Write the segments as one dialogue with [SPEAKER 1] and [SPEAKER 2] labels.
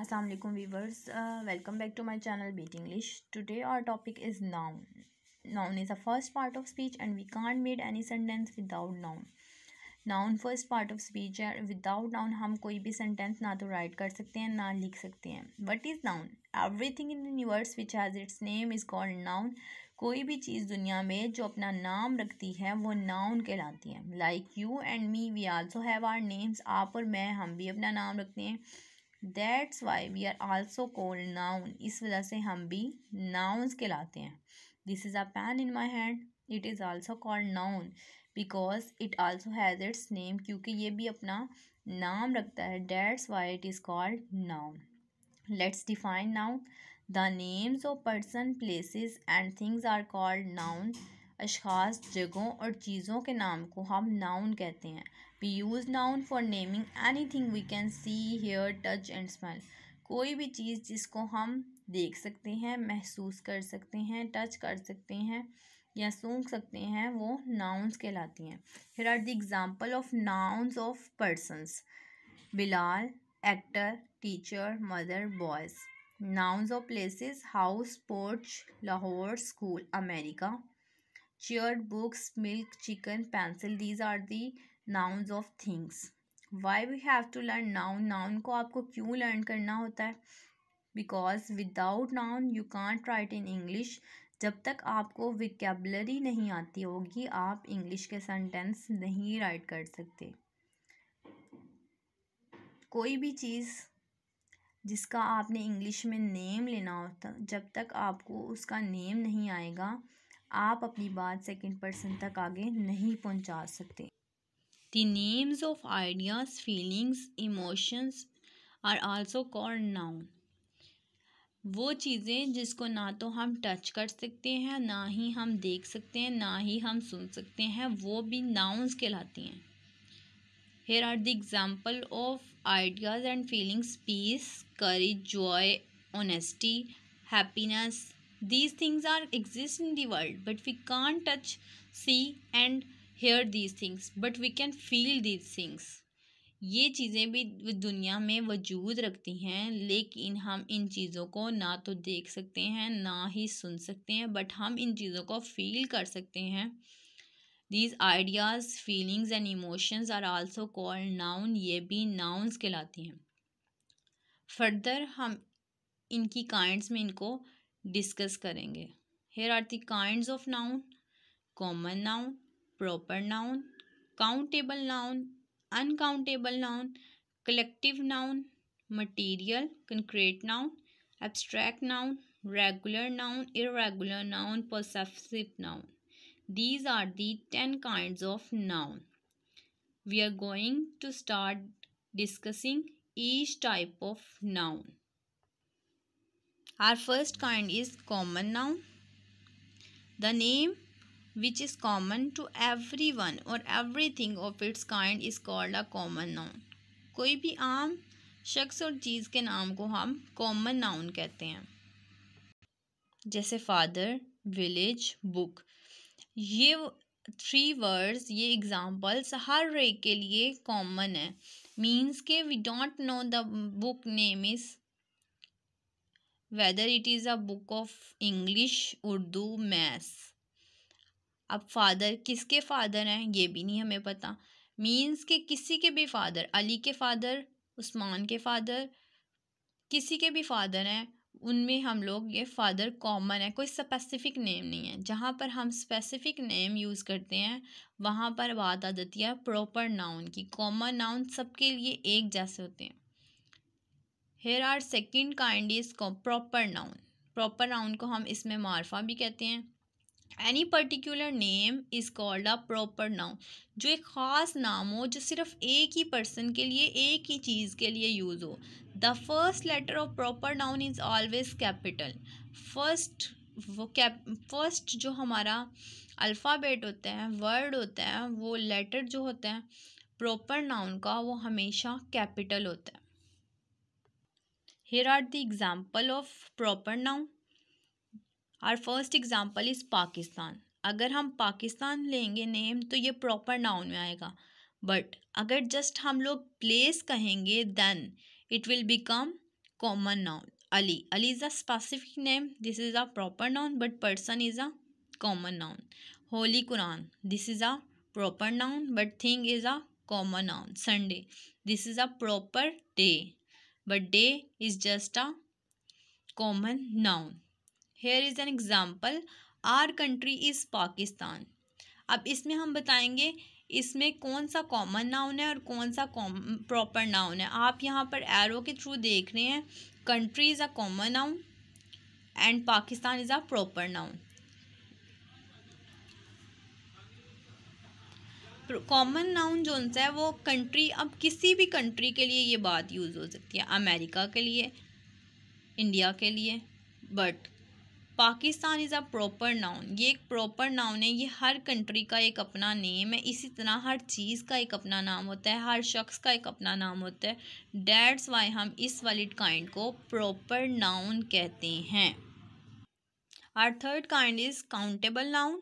[SPEAKER 1] Aslam viewers welcome back to my channel beat English today our topic is noun noun is a first part of speech and we can't made any sentence without noun noun first part of speech है without noun हम कोई भी sentence ना तो right कर सकते हैं ना लिख सकते हैं what is noun everything in universe which has its name is called noun कोई भी चीज़ दुनिया में जो अपना नाम रखती है वो नाउन कहलाती है like you and me we also have our names आप और मैं हम भी अपना नाम रखते हैं that's why we are also called noun इस वजह से हम भी नाउन्स कहलाते हैं this is a pen in my hand it is also called noun because it also has its name क्योंकि ये भी अपना नाम रखता है that's why it is called noun let's define noun the names of person places and things are called noun अशास जगहों और चीज़ों के नाम को हम नाउन कहते हैं we use noun for naming anything we can see hear touch and smell कोई भी चीज़ जिसको हम देख सकते हैं महसूस कर सकते हैं टच कर सकते हैं या सूंख सकते हैं वो नाउन्स कहलाती हैं here are the example of nouns of persons Bilal actor teacher mother boys nouns of places house porch Lahore school America chair books milk chicken pencil these are the nouns of things why we have to learn noun noun को आपको क्यों learn करना होता है because without noun you can't write in English जब तक आपको vocabulary नहीं आती होगी आप इंग्लिश के सेंटेंस नहीं राइट कर सकते कोई भी चीज़ जिसका आपने इंग्लिश में नेम लेना होता जब तक आपको उसका नेम नहीं आएगा आप अपनी बात सेकंड पर्सन तक आगे नहीं पहुंचा सकते The names of ideas, feelings, emotions are also called noun. वो चीज़ें जिसको ना तो हम टच कर सकते हैं ना ही हम देख सकते हैं ना ही हम सुन सकते हैं वो भी नाउन्स कहलाती हैं here are the example of ideas and feelings peace courage joy honesty happiness these things are exist in the world but we can't touch see and hear these things but we can feel these things ये चीज़ें भी दुनिया में वजूद रखती हैं लेकिन हम इन चीज़ों को ना तो देख सकते हैं ना ही सुन सकते हैं बट हम इन चीज़ों को फील कर सकते हैं these ideas feelings and emotions are also called noun ये भी नाउन्स कहलाती हैं फर्दर हम इनकी काइंड्स में इनको डिस्कस करेंगे here are the of noun common noun proper noun countable noun uncountable noun collective noun material concrete noun abstract noun regular noun irregular noun possessive noun these are the 10 kinds of noun we are going to start discussing each type of noun our first kind is common noun the name which is common to everyone or everything of its kind is called a common noun कोई भी आम शख्स और चीज़ के नाम को हम common noun कहते हैं जैसे फादर विलेज बुक ये थ्री वर्ड्स ये एग्जाम्पल्स हर रे के लिए कॉमन है मीन्स के we don't know the book name is whether it is a book of English Urdu maths अब फादर किसके फादर हैं ये भी नहीं हमें पता मीन्स के किसी के भी फादर अली के फादर उस्मान के फादर किसी के भी फादर हैं उनमें हम लोग ये फादर कॉमन है कोई स्पेसिफिक नेम नहीं है जहाँ पर हम स्पेसिफिक नेम यूज़ करते हैं वहाँ पर बात आ जाती है प्रॉपर नाउन की कॉमन नाउन सबके लिए एक जैसे होते हैं here our second kind is proper noun proper noun को हम इसमें मारफा भी कहते हैं any particular name is called a proper noun जो एक ख़ास नाम हो जो सिर्फ एक ही पर्सन के लिए एक ही चीज़ के लिए यूज़ हो the first letter of proper noun is always capital first वो कैप फर्स्ट जो हमारा अल्फ़ाबेट होता है वर्ड होते हैं वो लेटर जो होते हैं प्रॉपर नाउन का वो हमेशा कैपिटल होता है here are the example of proper noun our first example is Pakistan अगर हम पाकिस्तान लेंगे नेम तो ये प्रॉपर नाउन में आएगा बट अगर जस्ट हम लोग प्लेस कहेंगे then it will become common noun Ali Ali is a specific name this is a proper noun but person is a common noun holy Quran this is a proper noun but thing is a common noun Sunday this is a proper day but day is just a common noun here is an example our country is Pakistan अब इसमें हम बताएंगे इसमें कौन सा common noun है और कौन सा प्रॉपर नाउन है आप यहाँ पर एरो के थ्रू देख रहे हैं country is a common noun and Pakistan is a proper noun common noun जो सा है वो कंट्री अब किसी भी कंट्री के लिए ये बात यूज़ हो सकती है अमेरिका के लिए इंडिया के लिए but Pakistan is a proper noun ये एक प्रॉपर नाउन है ये हर कंट्री का एक अपना नेम है इसी तरह हर चीज़ का एक अपना नाम होता है हर शख्स का एक अपना नाम होता है डैट्स वाई हम इस वाली काइंड को प्रॉपर नाउन कहते हैं our third kind is countable noun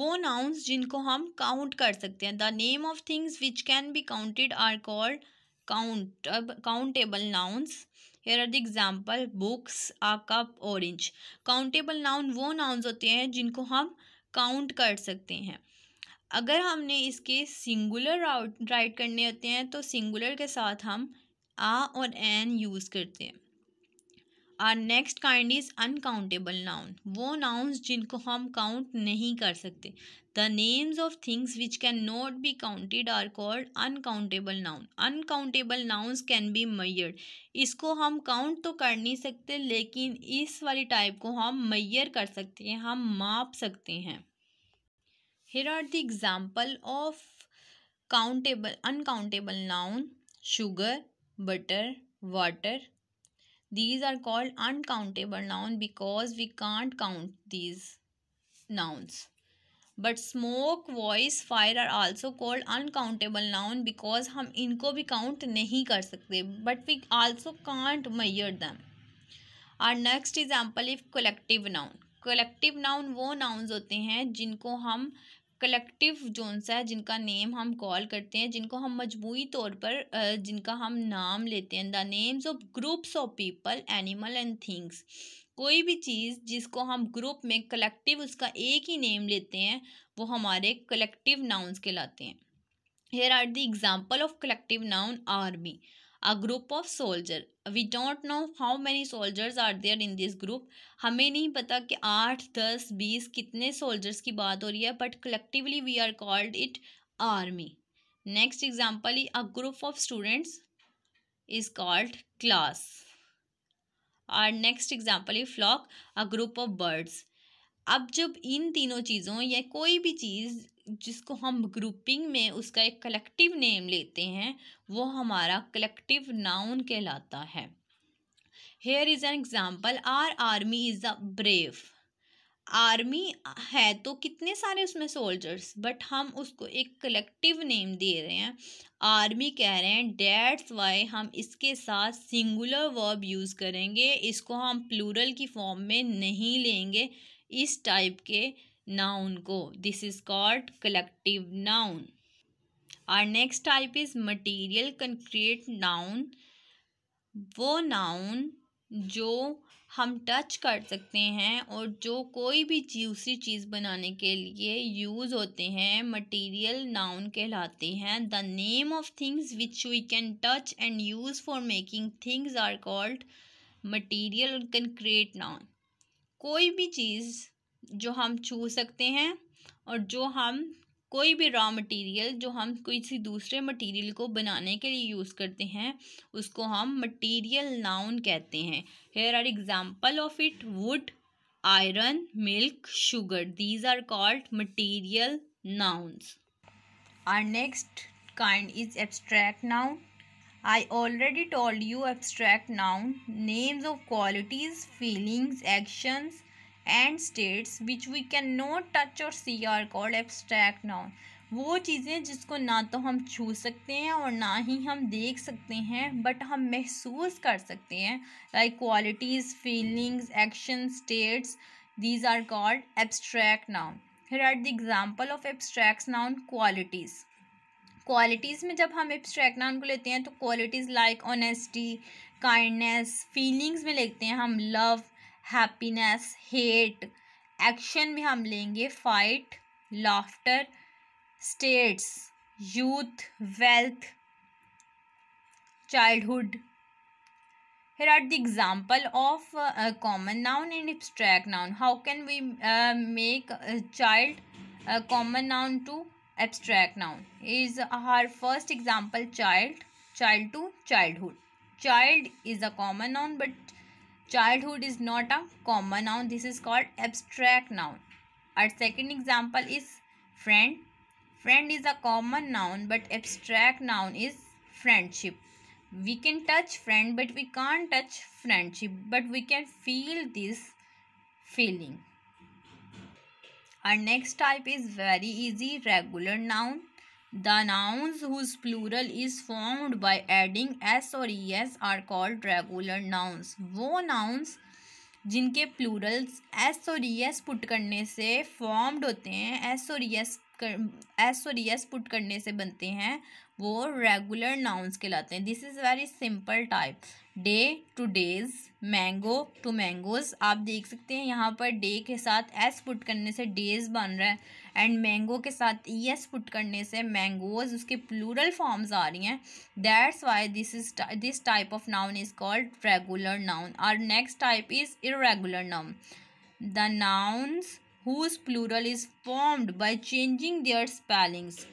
[SPEAKER 1] वो नाउन्स जिनको हम काउंट कर सकते हैं the name of things which can be counted are called count countable nouns here are the example books a cup orange countable noun वो nouns होते हैं जिनको हम काउंट कर सकते हैं अगर हमने इसके सिंगुलर राइट करने होते हैं तो सिंगुलर के साथ हम आ और एन यूज़ करते हैं our next kind is uncountable noun वो नाउन्स जिनको हम काउंट नहीं कर सकते the names of things which can not be counted are called uncountable noun uncountable nouns can be measure इसको हम काउंट तो कर नहीं सकते लेकिन इस वाली टाइप को हम मैयर कर सकते हैं हम माप सकते हैं here are the example of countable uncountable noun sugar butter water these are called uncountable noun because we can't count these nouns but smoke voice fire are also called uncountable noun because हम इनको भी count नहीं कर सकते but we also can't measure them our next example of collective noun collective noun वो nouns होते हैं जिनको हम कलेक्टिव जोनस है जिनका नेम हम कॉल करते हैं जिनको हम मजमू तौर पर जिनका हम नाम लेते हैं the names of groups of people animal and things कोई भी चीज़ जिसको हम ग्रुप में कलेक्टिव उसका एक ही नेम लेते हैं वो हमारे कलेक्टिव नाउन्स कहलाते हैं here are the example of collective noun army a group of soldier we don't know how many soldiers are there in this group हमें नहीं पता कि आठ दस बीस कितने सोल्जर्स की बात हो रही है but collectively we are called it army next example he a group of students is called class और next example flock a group of birds अब जब इन तीनों चीज़ों या कोई भी चीज़ जिसको हम ग्रुपिंग में उसका एक कलेक्टिव नेम लेते हैं वो हमारा कलेक्टिव नाउन कहलाता है here is an example our army is a brave army है तो कितने सारे उसमें सोल्जर्स बट हम उसको एक कलेक्टिव नेम दे रहे हैं आर्मी कह रहे हैं डेट्स वाई हम इसके साथ सिंगुलर वर्ब यूज़ करेंगे इसको हम प्लूरल की फॉर्म में नहीं लेंगे इस टाइप के नाउन को this is called collective noun और next type is material concrete noun वो नाउन जो हम टच कर सकते हैं और जो कोई भी दूसरी चीज़ बनाने के लिए यूज़ होते हैं मटेरियल नाउन कहलाते हैं the name of things which we can touch and use for making things are called material concrete noun कोई भी चीज़ जो हम छू सकते हैं और जो हम कोई भी रॉ मटेरियल जो हम किसी दूसरे मटेरियल को बनाने के लिए यूज़ करते हैं उसको हम मटेरियल नाउन कहते हैं here are example of it wood iron milk sugar these are called material nouns our next kind is abstract noun I already told you abstract noun names of qualities feelings actions and states which we can not touch or see are called abstract noun वो चीज़ें जिसको ना तो हम छू सकते हैं और ना ही हम देख सकते हैं बट हम महसूस कर सकते हैं like qualities feelings action states these are called abstract noun here are the example of abstract noun qualities qualities में जब हम एब्स्ट्रैक्ट नाउन को लेते हैं तो qualities like honesty kindness feelings में लेते हैं हम लव हैप्पीनेस हेट एक्शन में हम लेंगे fight laughter states youth wealth childhood here are the example of common noun and abstract noun how can we make child common noun to abstract noun is our first example child child to childhood child is a common noun but childhood is not a common noun this is called abstract noun our second example is friend friend is a common noun but abstract noun is friendship we can touch friend but we can't touch friendship but we can feel this feeling Our next type is very easy regular noun. The nouns whose plural is formed by adding s or es are called regular nouns. वो nouns जिनके plurals s और es put करने से formed होते हैं s और es कर S sorry S put करने से बनते हैं वो रेगुलर के कहलाते हैं this is very simple type day two days mango two mangoes आप देख सकते हैं यहाँ पर डे के साथ एस पुट करने से डेज बन रहा है एंड मैंगो के साथ ई एस पुट करने से मैंगोज उसके प्लूरल फॉर्म्स आ रही हैं that's why this is this type of noun is called regular noun और next type is irregular noun the nouns whose plural is formed by changing their spellings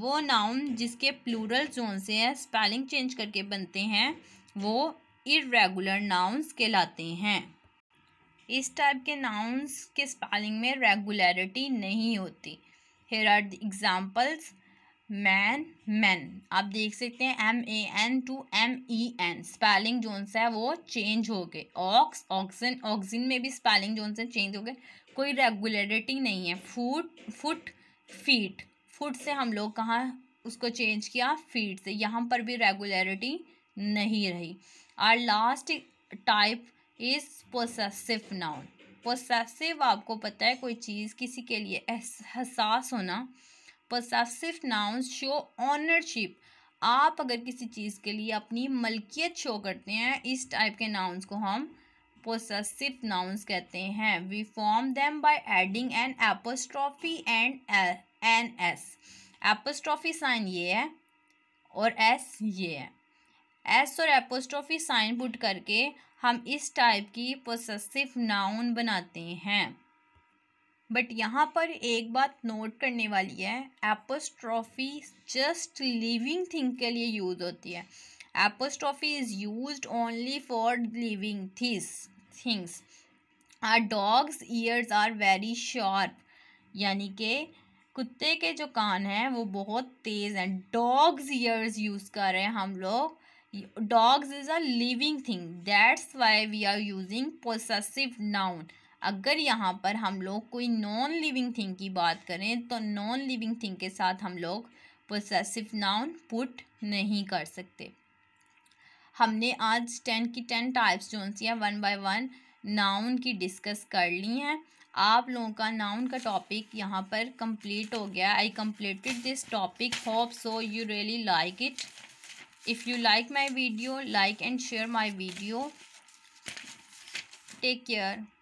[SPEAKER 1] वो noun जिसके plural जोन से है spelling change करके बनते हैं वो इरेगुलर नाउन्स कहलाते हैं इस टाइप के नाउन्स के स्पेलिंग में रेगुलरिटी नहीं होती here are the examples man man आप देख सकते हैं M A N to M E N spelling जोन है वो चेंज हो गए ऑक्स ऑक्सिन ऑक्सिन में भी स्पेलिंग जोन से चेंज हो गए कोई रेगुलरिटी नहीं है फूट फुट फीट फुट से हम लोग कहाँ उसको चेंज किया फीट से यहाँ पर भी रेगुलरिटी नहीं रही और last type is possessive noun possessive आपको पता है कोई चीज़ किसी के लिए एहसास होना पोसेसिव नाउन शो ऑनरशिप आप अगर किसी चीज़ के लिए अपनी मलकियत शो करते हैं इस टाइप के नाउन्स को हम पोसेसिव नाउन्स कहते हैं we form them by adding an apostrophe and an s apostrophe sign ये है और एस ये है एस और एपोस्ट्रॉफी साइन बुट करके हम इस टाइप की पोसेसिव नाउन बनाते हैं बट यहाँ पर एक बात नोट करने वाली है एपोस्ट्रॉफी जस्ट लिविंग थिंग के लिए यूज़ होती है apostrophe is use only for living things things are dogs ears are very sharp यानी कि कुत्ते के जो कान हैं वो बहुत तेज़ हैं डॉग्स ईयर्स यूज़ कर रहे हैं हम लोग dogs is a living thing that's why we are using possessive noun अगर यहाँ पर हम लोग कोई नॉन लिविंग थिंग की बात करें तो नॉन लिविंग थिंग के साथ हम लोग पोसेसिव नाउन पुट नहीं कर सकते हमने आज टेन की टेन टाइप्स जो सी वन बाय वन नाउन की डिस्कस कर ली हैं आप लोगों का नाउन का टॉपिक यहाँ पर कंप्लीट हो गया I completed this topic hope so you really like it if you like my video like and share my video take care